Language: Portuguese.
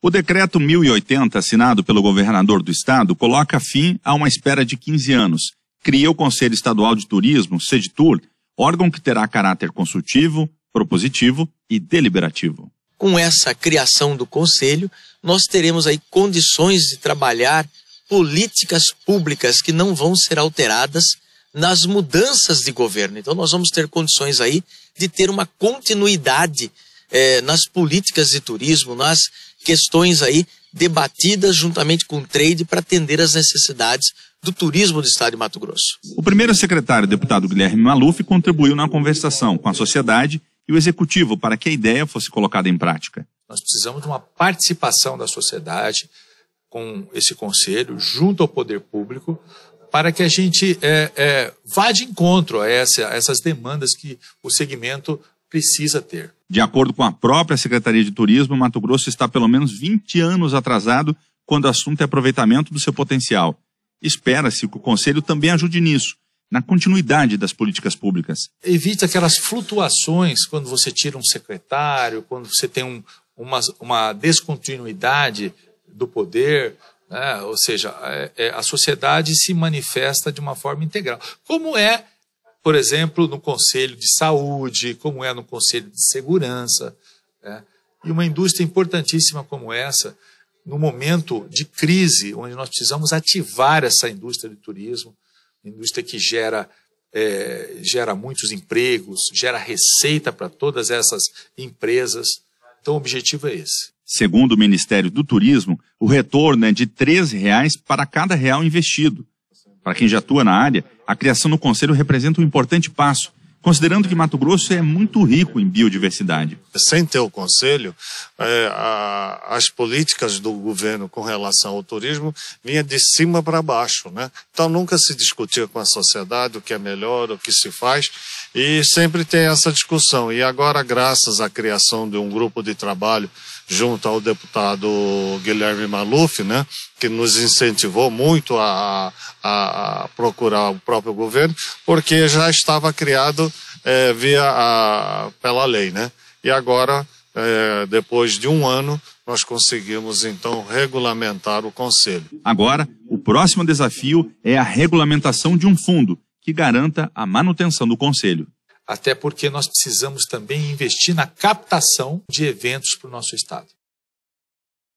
O decreto 1080, assinado pelo governador do estado, coloca fim a uma espera de 15 anos, cria o Conselho Estadual de Turismo, SEDITUR, órgão que terá caráter consultivo, propositivo e deliberativo. Com essa criação do conselho, nós teremos aí condições de trabalhar políticas públicas que não vão ser alteradas nas mudanças de governo. Então nós vamos ter condições aí de ter uma continuidade eh, nas políticas de turismo, nas questões aí debatidas juntamente com o trade para atender as necessidades do turismo do estado de Mato Grosso. O primeiro secretário, deputado Guilherme Maluf, contribuiu na conversação com a sociedade e o executivo para que a ideia fosse colocada em prática. Nós precisamos de uma participação da sociedade com esse conselho, junto ao poder público, para que a gente é, é, vá de encontro a, essa, a essas demandas que o segmento precisa ter. De acordo com a própria Secretaria de Turismo, Mato Grosso está pelo menos 20 anos atrasado quando o assunto é aproveitamento do seu potencial. Espera-se que o Conselho também ajude nisso, na continuidade das políticas públicas. Evite aquelas flutuações quando você tira um secretário, quando você tem um, uma, uma descontinuidade do poder. Né? Ou seja, é, é, a sociedade se manifesta de uma forma integral. Como é por exemplo, no Conselho de Saúde, como é no Conselho de Segurança. Né? E uma indústria importantíssima como essa, no momento de crise, onde nós precisamos ativar essa indústria de turismo, indústria que gera, é, gera muitos empregos, gera receita para todas essas empresas. Então, o objetivo é esse. Segundo o Ministério do Turismo, o retorno é de R$ reais para cada real investido. Para quem já atua na área, a criação do Conselho representa um importante passo, considerando que Mato Grosso é muito rico em biodiversidade. Sem ter o Conselho, é, a, as políticas do governo com relação ao turismo vinha de cima para baixo. Né? Então nunca se discutia com a sociedade o que é melhor, o que se faz e sempre tem essa discussão. E agora, graças à criação de um grupo de trabalho junto ao deputado Guilherme Maluf, né, que nos incentivou muito a, a, procurar o próprio governo, porque já estava criado é, via a, pela lei, né? E agora, é, depois de um ano, nós conseguimos então regulamentar o conselho. Agora, o próximo desafio é a regulamentação de um fundo que garanta a manutenção do conselho. Até porque nós precisamos também investir na captação de eventos para o nosso Estado.